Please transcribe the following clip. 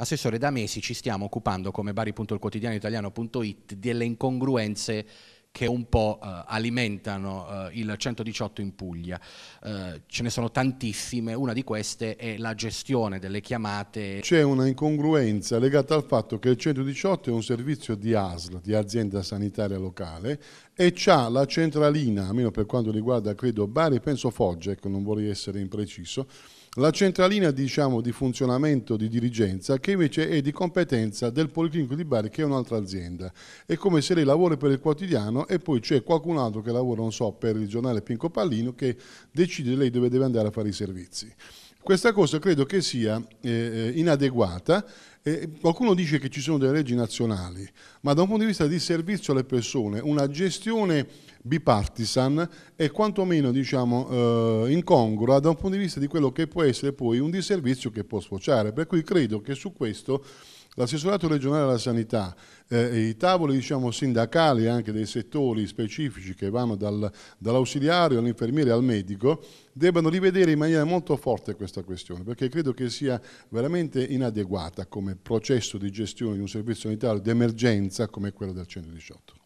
Assessore, da mesi ci stiamo occupando come bari.ilquotidianoitaliano.it delle incongruenze che un po' eh, alimentano eh, il 118 in Puglia. Eh, ce ne sono tantissime, una di queste è la gestione delle chiamate. C'è una incongruenza legata al fatto che il 118 è un servizio di ASL, di azienda sanitaria locale, e c'ha la centralina, almeno per quanto riguarda credo Bari, penso Foggia, ecco, non vorrei essere impreciso, la centralina diciamo, di funzionamento di dirigenza che invece è di competenza del Policlinico di Bari che è un'altra azienda. È come se lei lavora per il quotidiano Milano e poi c'è qualcun altro che lavora, non so, per il giornale Pinco Pallino che decide lei dove deve andare a fare i servizi. Questa cosa credo che sia eh, eh, inadeguata. Eh, qualcuno dice che ci sono delle leggi nazionali, ma da un punto di vista di servizio alle persone, una gestione bipartisan e quantomeno diciamo, eh, incongrua da un punto di vista di quello che può essere poi un disservizio che può sfociare. Per cui credo che su questo l'assessorato regionale alla sanità eh, e i tavoli diciamo, sindacali anche dei settori specifici che vanno dal, dall'ausiliario all'infermiere al medico debbano rivedere in maniera molto forte questa questione perché credo che sia veramente inadeguata come processo di gestione di un servizio sanitario d'emergenza come quello del 118.